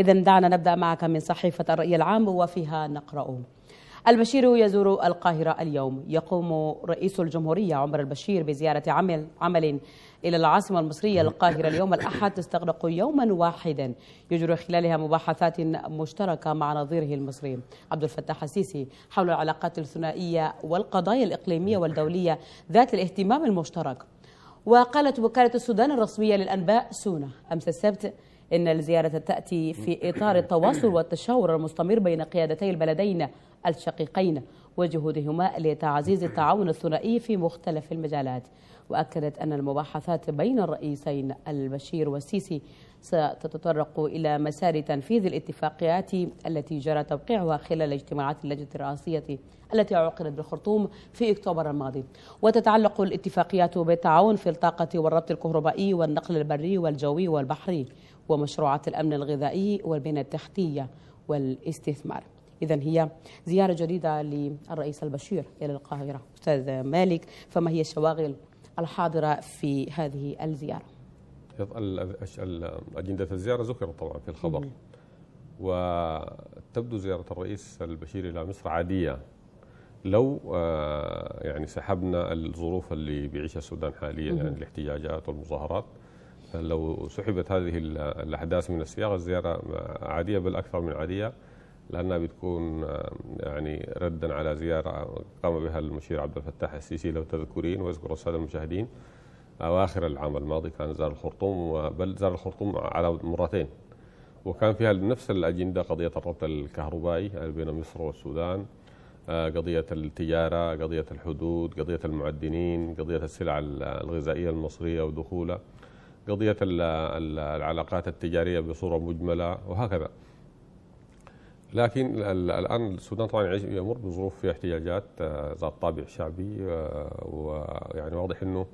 إذا دعنا نبدأ معك من صحيفة الرأي العام وفيها نقرأ البشير يزور القاهرة اليوم يقوم رئيس الجمهورية عمر البشير بزيارة عمل عمل إلى العاصمة المصرية القاهرة اليوم الأحد تستغرق يوما واحدا يجري خلالها مباحثات مشتركة مع نظيره المصري عبد الفتاح السيسي حول العلاقات الثنائية والقضايا الإقليمية والدولية ذات الاهتمام المشترك وقالت وكالة السودان الرسمية للأنباء سونا أمس السبت إن الزيارة تأتي في إطار التواصل والتشاور المستمر بين قيادتي البلدين الشقيقين وجهودهما لتعزيز التعاون الثنائي في مختلف المجالات وأكدت أن المباحثات بين الرئيسين البشير والسيسي ستتطرق إلى مسار تنفيذ الاتفاقيات التي جرى توقيعها خلال اجتماعات اللجنة الرئاسية التي عقدت بالخرطوم في أكتوبر الماضي وتتعلق الاتفاقيات بالتعاون في الطاقة والربط الكهربائي والنقل البري والجوي والبحري ومشروعات الأمن الغذائي والبنى التحتية والاستثمار إذا هي زيارة جديدة للرئيس البشير إلى القاهرة أستاذ مالك فما هي الشواغل الحاضرة في هذه الزيارة أجندة الزيارة ذكرت طبعا في الخبر وتبدو زيارة الرئيس البشير إلى مصر عادية لو آه، يعني سحبنا الظروف اللي بيعيشها السودان حاليا يعني الاحتجاجات والمظاهرات لو سحبت هذه الأحداث من السياق الزيارة عادية بل أكثر من عادية لأنها بتكون يعني ردا على زيارة قام بها المشير عبد الفتاح السيسي لو تذكرين واذكر السادة المشاهدين أواخر العام الماضي كان زار الخرطوم بل زار الخرطوم على مرتين وكان فيها نفس الأجندة قضية الربط الكهربائي بين مصر والسودان آه، قضية التجارة قضية الحدود قضية المعدنين قضية السلع الغذائية المصرية ودخولها قضية العلاقات التجارية بصورة مجملة وهكذا لكن الآن السودان طبعا يمر بظروف فيها احتجاجات آه، ذات طابع شعبي آه، ويعني واضح أنه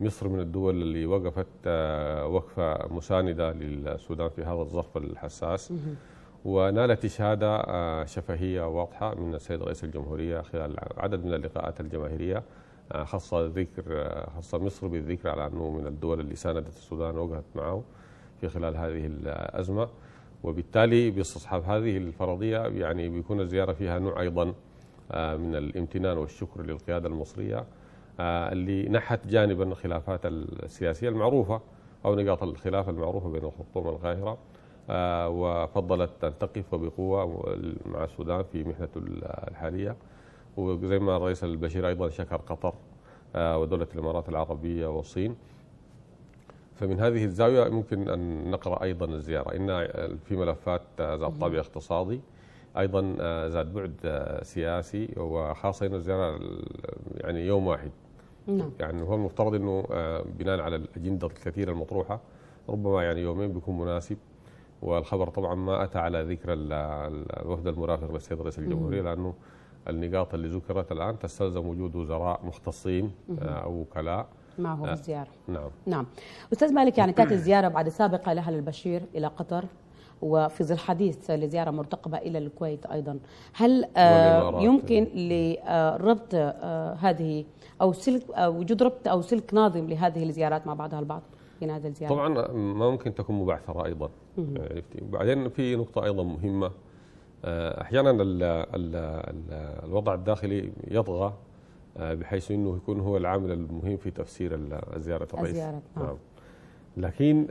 مصر من الدول اللي وقفت آه، وقفة مساندة للسودان في هذا الظرف الحساس ونالت إشهادة شفهية واضحة من السيد رئيس الجمهورية خلال عدد من اللقاءات الجماهيرية خاصة ذكر خاصة مصر بالذكر على أنه من الدول اللي ساندت السودان ووقفت معه في خلال هذه الأزمة وبالتالي باستصحاب هذه الفرضية يعني بيكون الزيارة فيها نوع أيضا آه، من الامتنان والشكر للقيادة المصرية آه، اللي نحت جانبا الخلافات السياسية المعروفة أو نقاط الخلاف المعروفة بين الخرطوم والقاهرة آه، وفضلت أن تقف بقوة مع السودان في محنته الحالية وزي ما الرئيس البشير أيضا شكر قطر آه، ودولة الإمارات العربية والصين فمن هذه الزاوية ممكن أن نقرأ أيضا الزيارة إن في ملفات ذات طابع اقتصادي أيضا آه، ذات بعد آه، سياسي وخاصة أن الزيارة يعني يوم واحد نعم. يعني هو المفترض أنه بناء على الأجندة الكثيرة المطروحة ربما يعني يومين بيكون مناسب والخبر طبعا ما أتى على ذكر الوفد المرافق للسيد رئيس الجمهورية لأنه النقاط اللي ذكرت الآن تستلزم وجود وزراء مختصين آه، أو وكلاء معه بالزياره آه، الزيارة نعم نعم أستاذ مالك يعني كانت الزيارة بعد سابقة لها البشير إلى قطر وفي ظل حديث لزيارة مرتقبة إلى الكويت أيضا هل آه، يمكن لربط هذه أو سلك وجود ربط أو سلك ناظم لهذه الزيارات مع بعضها البعض في هذه الزيارة طبعا ما ممكن تكون مبعثرة أيضا عرفتي يعني وبعدين في نقطة أيضا مهمة آه، احيانا الـ الـ الـ الوضع الداخلي يطغى آه، بحيث انه يكون هو العامل المهم في تفسير زياره الرئيس الزيارة. نعم. نعم. آه. لكن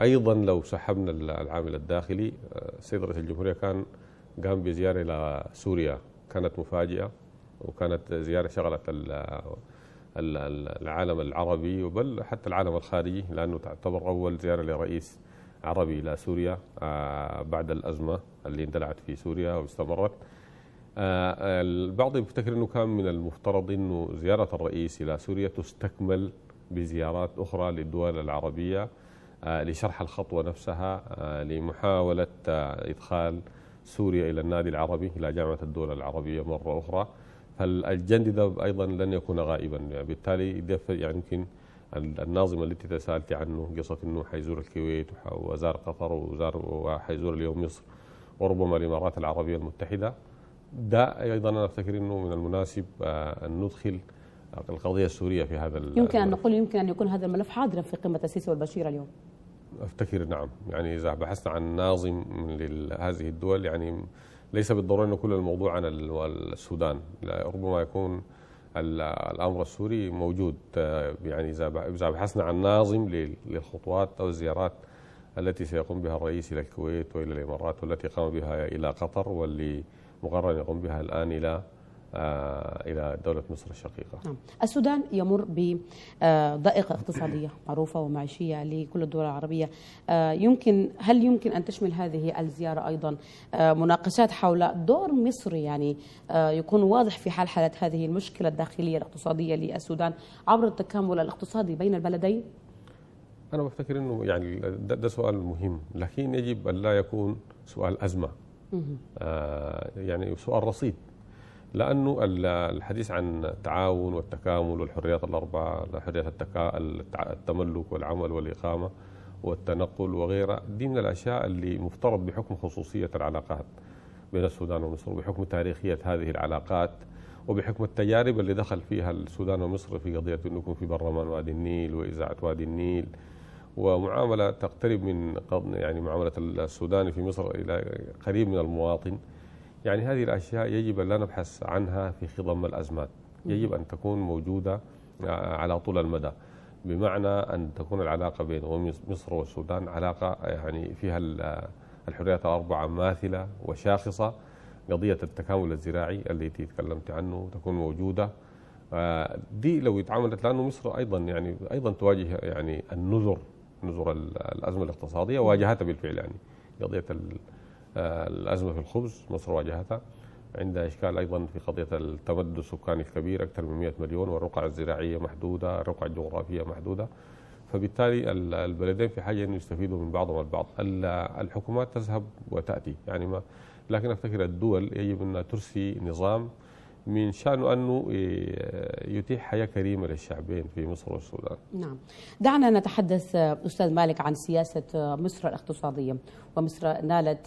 ايضا لو سحبنا العامل الداخلي آه، سيد رئيس الجمهوريه كان قام بزياره الى سوريا كانت مفاجئه وكانت زياره شغلت العالم العربي بل حتى العالم الخارجي لانه تعتبر اول زياره لرئيس عربي إلى سوريا آه، بعد الأزمة اللي اندلعت في سوريا واستمرت آه، البعض يفتكر أنه كان من المفترض أنه زيارة الرئيس إلى سوريا تستكمل بزيارات أخرى للدول العربية آه، لشرح الخطوة نفسها لمحاولة إدخال سوريا إلى النادي العربي إلى جامعة الدول العربية مرة أخرى فالجندي أيضا لن يكون غائبا يعني بالتالي يعني يمكن اللي التي تسألت عنه قصة أنه حيزور الكويت وزار قطر وزار وحيزور اليوم مصر وربما الإمارات العربية المتحدة ده أيضا أنا أفتكر أنه من المناسب آه، أن ندخل آه، القضية السورية في هذا يمكن الملف. أن نقول يمكن أن يكون هذا الملف حاضرا في قمة السيسي والبشير اليوم أفتكر نعم يعني إذا بحثنا عن ناظم لهذه الدول يعني ليس بالضرورة انه كل الموضوع عن السودان ربما يكون الامر السوري موجود آه، يعني اذا بحثنا عن ناظم للخطوات او الزيارات التي سيقوم بها الرئيس الى الكويت والى الامارات والتي قام بها الى قطر واللي مقرر يقوم بها الان الى آه، إلى دولة مصر الشقيقة نعم. السودان يمر بضائقة اقتصادية معروفة ومعيشية لكل الدول العربية آه، يمكن هل يمكن أن تشمل هذه الزيارة أيضا آه، مناقشات حول دور مصر يعني يكون واضح في حال حالة هذه المشكلة الداخلية الاقتصادية للسودان عبر التكامل الاقتصادي بين البلدين؟ أنا بفتكر أنه يعني ده, ده سؤال مهم لكن يجب أن لا يكون سؤال أزمة آه يعني سؤال رصيد لانه الحديث عن التعاون والتكامل والحريات الاربعه حريه التكا... التملك والعمل والاقامه والتنقل وغيرها دي من الاشياء اللي مفترض بحكم خصوصيه العلاقات بين السودان ومصر وبحكم تاريخيه هذه العلاقات وبحكم التجارب اللي دخل فيها السودان ومصر في قضيه انه يكون في برلمان وادي النيل واذاعه وادي النيل ومعامله تقترب من يعني معامله السوداني في مصر الى قريب من المواطن يعني هذه الأشياء يجب أن لا نبحث عنها في خضم الأزمات يجب أن تكون موجودة آه، على طول المدى بمعنى أن تكون العلاقة بين مصر والسودان علاقة آه، يعني فيها آه، الحريات الأربعة ماثلة وشاخصة قضية التكامل الزراعي التي تكلمت عنه تكون موجودة دي لو اتعاملت لأنه مصر أيضا يعني أيضا تواجه يعني النذر نذر الأزمة الاقتصادية واجهتها بالفعل يعني قضية الأزمة في الخبز مصر واجهتها عندها إشكال أيضا في قضية التمدد السكاني الكبير أكثر من 100 مليون والرقعة الزراعية محدودة الرقعة الجغرافية محدودة فبالتالي البلدين في حاجة أن يستفيدوا من بعضهم البعض الحكومات تذهب وتأتي يعني ما لكن أفتكر الدول يجب أنها ترسي نظام من شأنه أنه آه، يتيح حياة كريمة للشعبين في مصر والسودان نعم دعنا نتحدث أستاذ مالك عن سياسة آه، مصر الاقتصادية ومصر نالت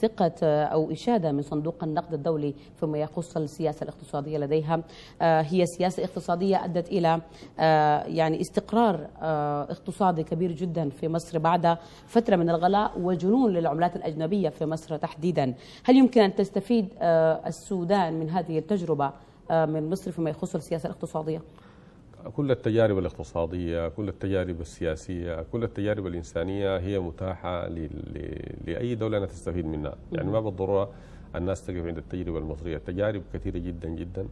ثقة أو إشادة من صندوق النقد الدولي فيما يخص السياسة الاقتصادية لديها آه، هي سياسة اقتصادية أدت إلى آه، يعني استقرار آه، اقتصادي كبير جدا في مصر بعد فترة من الغلاء وجنون للعملات الأجنبية في مصر تحديدا هل يمكن أن تستفيد السودان من هذه التجربة من مصر فيما يخص السياسة الاقتصادية؟ كل التجارب الاقتصادية كل التجارب السياسية كل التجارب الإنسانية هي متاحة لأي دولة أنها تستفيد منها يعني ما بالضرورة الناس تقف عند التجربة المصرية التجارب كثيرة جدا جدا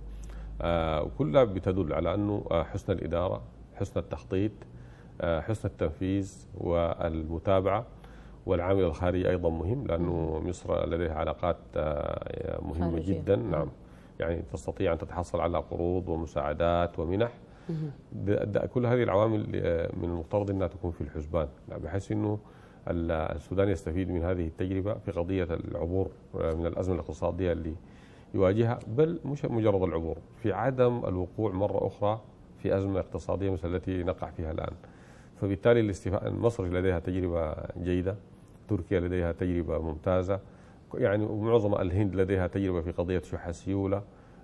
آه، وكلها بتدل على أنه آه، حسن الإدارة حسن التخطيط آه، حسن التنفيذ والمتابعة والعامل الخارجي أيضا مهم لأنه مصر لديها علاقات مهمة خارجية. جدا نعم. نعم يعني تستطيع أن تتحصل على قروض ومساعدات ومنح كل هذه العوامل من المفترض انها تكون في الحسبان بحيث انه السودان يستفيد من هذه التجربه في قضيه العبور آه، من الازمه الاقتصاديه اللي يواجهها بل مش مجرد العبور في عدم الوقوع مره اخرى في ازمه اقتصاديه مثل التي نقع فيها الان. فبالتالي الاستفاء مصر لديها تجربه جيده، تركيا لديها تجربه ممتازه، يعني معظم الهند لديها تجربه في قضيه شح السيوله،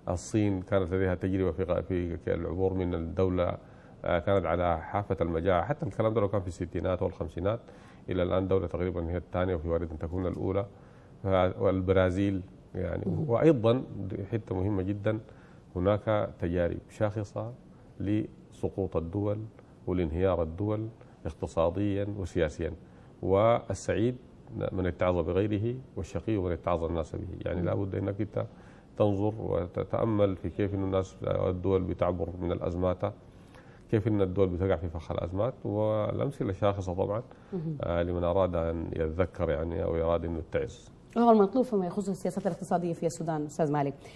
الصين كانت لديها تجربة في في العبور من الدولة آه، كانت على حافة المجاعة حتى الكلام ده لو كان في الستينات والخمسينات إلى الآن دولة تقريبا هي الثانية وفي وارد أن تكون الأولى والبرازيل يعني وأيضا حتة مهمة جدا هناك تجارب شاخصة لسقوط الدول والانهيار الدول اقتصاديا وسياسيا والسعيد من اتعظ بغيره والشقي من اتعظ الناس به يعني لابد أنك أنت تنظر وتتأمل في كيف أن الناس الدول بتعبر من الأزمات كيف أن الدول بتقع في فخ الأزمات والأمثلة شاخصة طبعا آه، لمن أراد أن يتذكر يعني أو يراد انه يتعز هو المطلوب فيما يخص السياسات الاقتصادية في السودان أستاذ مالك